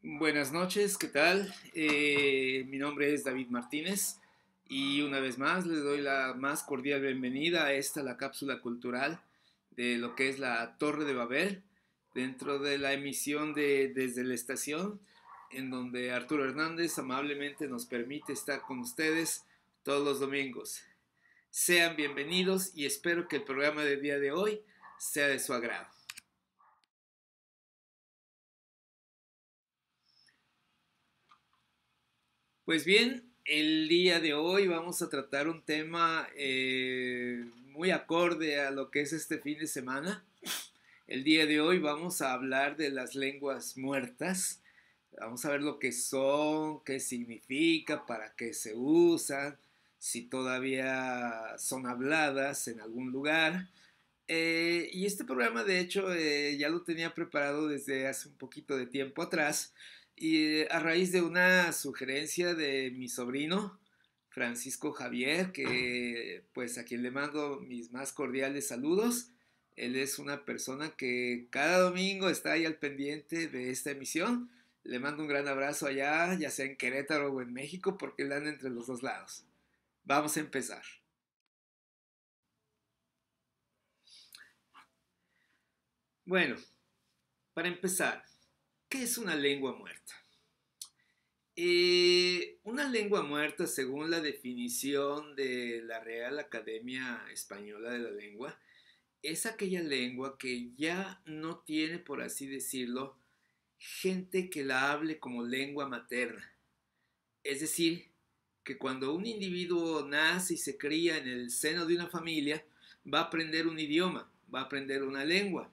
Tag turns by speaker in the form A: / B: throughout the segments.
A: Buenas noches, ¿qué tal? Eh, mi nombre es David Martínez y una vez más les doy la más cordial bienvenida a esta, la cápsula cultural de lo que es la Torre de Babel, dentro de la emisión de Desde la Estación, en donde Arturo Hernández amablemente nos permite estar con ustedes todos los domingos. Sean bienvenidos y espero que el programa del día de hoy sea de su agrado. Pues bien, el día de hoy vamos a tratar un tema eh, muy acorde a lo que es este fin de semana. El día de hoy vamos a hablar de las lenguas muertas. Vamos a ver lo que son, qué significa, para qué se usan, si todavía son habladas en algún lugar. Eh, y este programa, de hecho, eh, ya lo tenía preparado desde hace un poquito de tiempo atrás, y a raíz de una sugerencia de mi sobrino, Francisco Javier, que pues a quien le mando mis más cordiales saludos. Él es una persona que cada domingo está ahí al pendiente de esta emisión. Le mando un gran abrazo allá, ya sea en Querétaro o en México, porque él anda entre los dos lados. Vamos a empezar. Bueno, para empezar, ¿Qué es una lengua muerta? Eh, una lengua muerta, según la definición de la Real Academia Española de la Lengua, es aquella lengua que ya no tiene, por así decirlo, gente que la hable como lengua materna. Es decir, que cuando un individuo nace y se cría en el seno de una familia, va a aprender un idioma, va a aprender una lengua,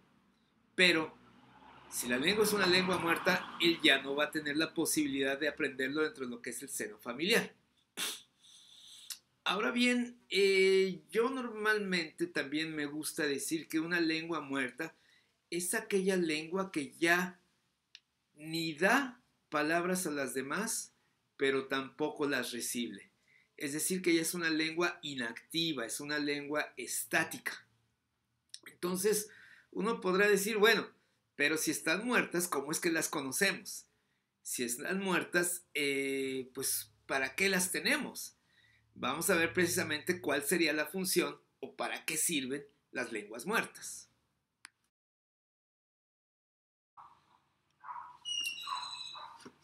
A: pero si la lengua es una lengua muerta, él ya no va a tener la posibilidad de aprenderlo dentro de lo que es el seno familiar. Ahora bien, eh, yo normalmente también me gusta decir que una lengua muerta es aquella lengua que ya ni da palabras a las demás, pero tampoco las recibe. Es decir, que ya es una lengua inactiva, es una lengua estática. Entonces, uno podrá decir, bueno, pero si están muertas, ¿cómo es que las conocemos? Si están muertas, eh, pues ¿para qué las tenemos? Vamos a ver precisamente cuál sería la función o para qué sirven las lenguas muertas.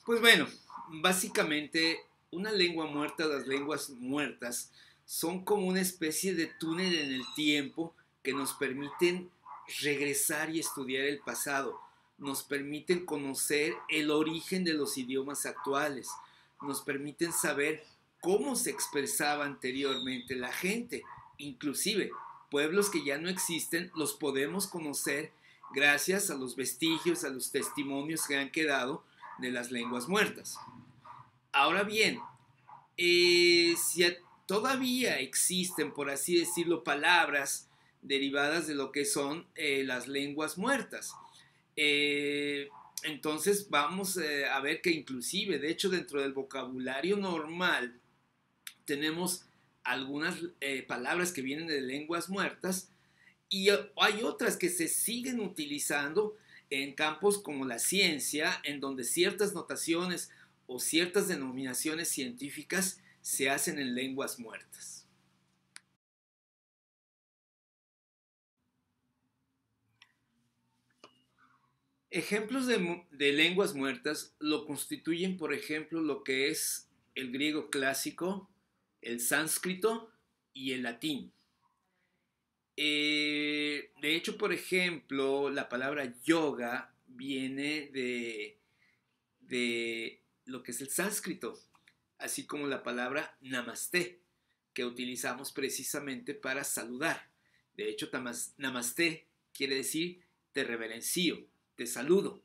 A: Pues bueno, básicamente una lengua muerta, las lenguas muertas, son como una especie de túnel en el tiempo que nos permiten regresar y estudiar el pasado, nos permiten conocer el origen de los idiomas actuales, nos permiten saber cómo se expresaba anteriormente la gente, inclusive pueblos que ya no existen, los podemos conocer gracias a los vestigios, a los testimonios que han quedado de las lenguas muertas. Ahora bien, eh, si todavía existen, por así decirlo, palabras, derivadas de lo que son eh, las lenguas muertas. Eh, entonces vamos eh, a ver que inclusive, de hecho, dentro del vocabulario normal tenemos algunas palabras que vienen de lenguas muertas y hay otras que se siguen utilizando en campos como la ciencia, en donde ciertas notaciones o ciertas denominaciones científicas se hacen en lenguas muertas. Ejemplos de, lenguas muertas lo constituyen, por ejemplo, lo que es el griego clásico, el sánscrito y el latín. Eh, de hecho, por ejemplo, la palabra yoga viene de, lo que es el sánscrito, así como la palabra namaste, que utilizamos precisamente para saludar. De hecho, namaste quiere decir te reverencio saludo.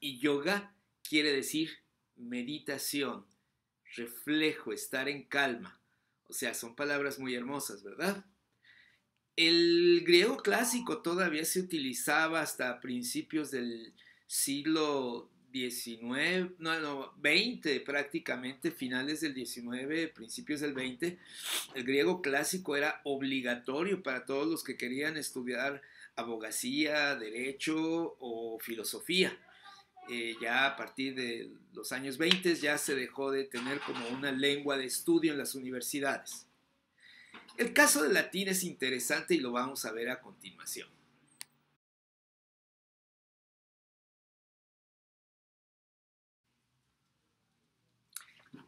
A: Y yoga quiere decir meditación, reflejo, estar en calma. O sea, son palabras muy hermosas, ¿verdad? El griego clásico todavía se utilizaba hasta principios del siglo XIX, no, no, 20 prácticamente, finales del 19, principios del 20. El griego clásico era obligatorio para todos los que querían estudiar abogacía, derecho o filosofía. Eh, ya a partir de los años 20 ya se dejó de tener como una lengua de estudio en las universidades. El caso del latín es interesante y lo vamos a ver a continuación.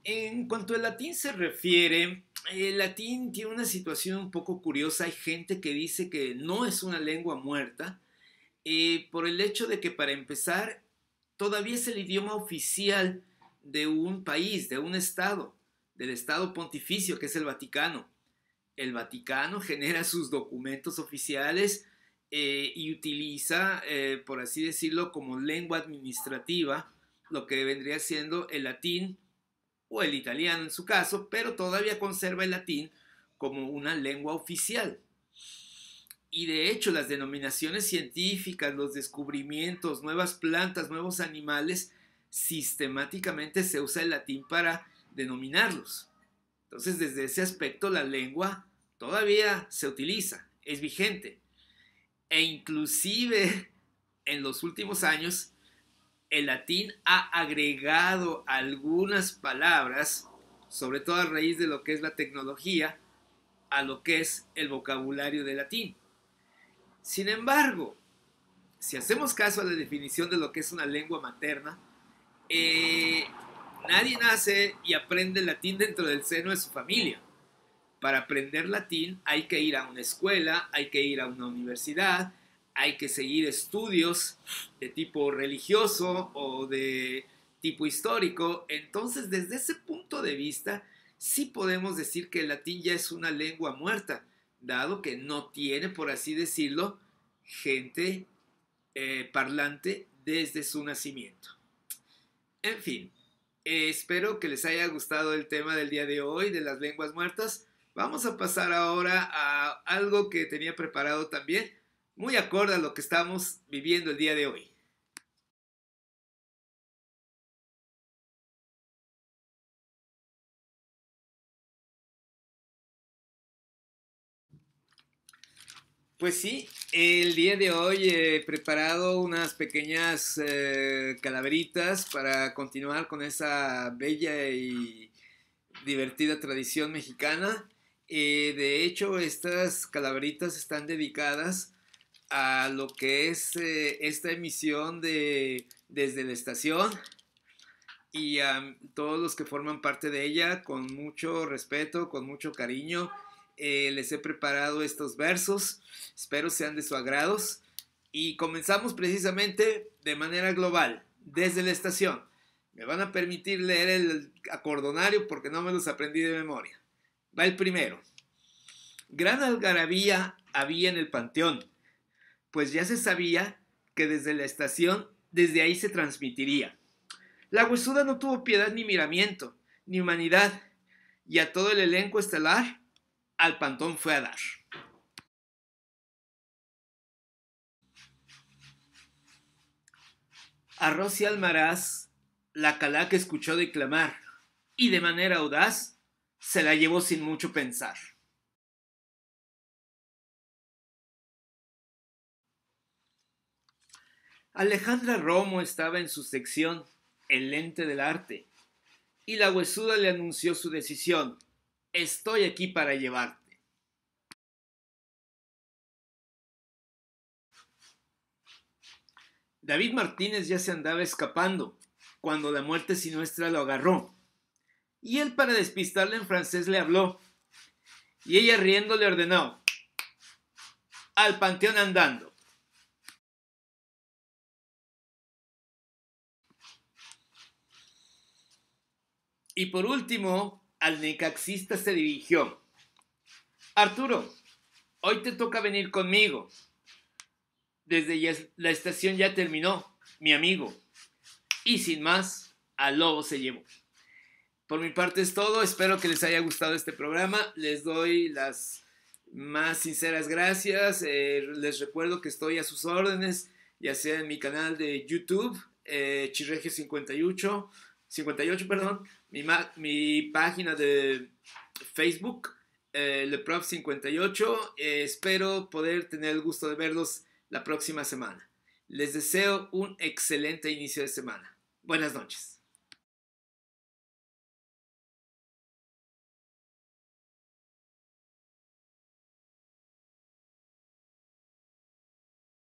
A: En cuanto al latín se refiere, eh, el latín tiene una situación un poco curiosa. Hay gente que dice que no es una lengua muerta eh, por el hecho de que para empezar todavía es el idioma oficial de un país, de un estado, del estado pontificio que es el Vaticano. El Vaticano genera sus documentos oficiales eh, y utiliza, por así decirlo, como lengua administrativa lo que vendría siendo el latín o el italiano en su caso, pero todavía conserva el latín como una lengua oficial. Y de hecho las denominaciones científicas, los descubrimientos, nuevas plantas, nuevos animales, sistemáticamente se usa el latín para denominarlos. Entonces desde ese aspecto la lengua todavía se utiliza, es vigente. E inclusive en los últimos años el latín ha agregado algunas palabras, sobre todo a raíz de lo que es la tecnología, a lo que es el vocabulario de latín. Sin embargo, si hacemos caso a la definición de lo que es una lengua materna, eh, nadie nace y aprende latín dentro del seno de su familia. Para aprender latín hay que ir a una escuela, hay que ir a una universidad, hay que seguir estudios de tipo religioso o de tipo histórico. Entonces, desde ese punto de vista, sí podemos decir que el latín ya es una lengua muerta, dado que no tiene, por así decirlo, gente eh, parlante desde su nacimiento. En fin, eh, espero que les haya gustado el tema del día de hoy de las lenguas muertas. Vamos a pasar ahora a algo que tenía preparado también muy acorde a lo que estamos viviendo el día de hoy. Pues sí, el día de hoy he preparado unas pequeñas eh, calaveritas para continuar con esa bella y divertida tradición mexicana. Eh, de hecho, estas calaveritas están dedicadas a lo que es eh, esta emisión de, desde la estación y a todos los que forman parte de ella, con mucho respeto, con mucho cariño, eh, les he preparado estos versos, espero sean de su agrado. y comenzamos precisamente de manera global, desde la estación. Me van a permitir leer el acordonario porque no me los aprendí de memoria. Va el primero. Gran algarabía había en el panteón pues ya se sabía que desde la estación, desde ahí se transmitiría. La huesuda no tuvo piedad ni miramiento, ni humanidad, y a todo el elenco estelar al pantón fue a dar. A Rosy Almaraz, la calaca escuchó declamar, y de manera audaz se la llevó sin mucho pensar. Alejandra Romo estaba en su sección El lente del arte y la huesuda le anunció su decisión. Estoy aquí para llevarte. David Martínez ya se andaba escapando cuando la muerte siniestra lo agarró. Y él para despistarla en francés le habló. Y ella riendo le ordenó. Al panteón andando. Y por último, al necaxista se dirigió. Arturo, hoy te toca venir conmigo. Desde la estación ya terminó, mi amigo. Y sin más, al lobo se llevó. Por mi parte es todo, espero que les haya gustado este programa, les doy las más sinceras gracias, eh, les recuerdo que estoy a sus órdenes, ya sea en mi canal de YouTube, Chirregio 58, 58, perdón, mi, página de Facebook, eh, leprof 58. Eh, espero poder tener el gusto de verlos la próxima semana. Les deseo un excelente inicio de semana. Buenas noches.